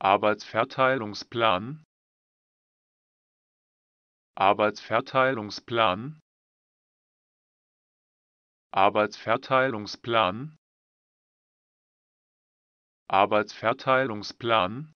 Arbeitsverteilungsplan Arbeitsverteilungsplan Arbeitsverteilungsplan Arbeitsverteilungsplan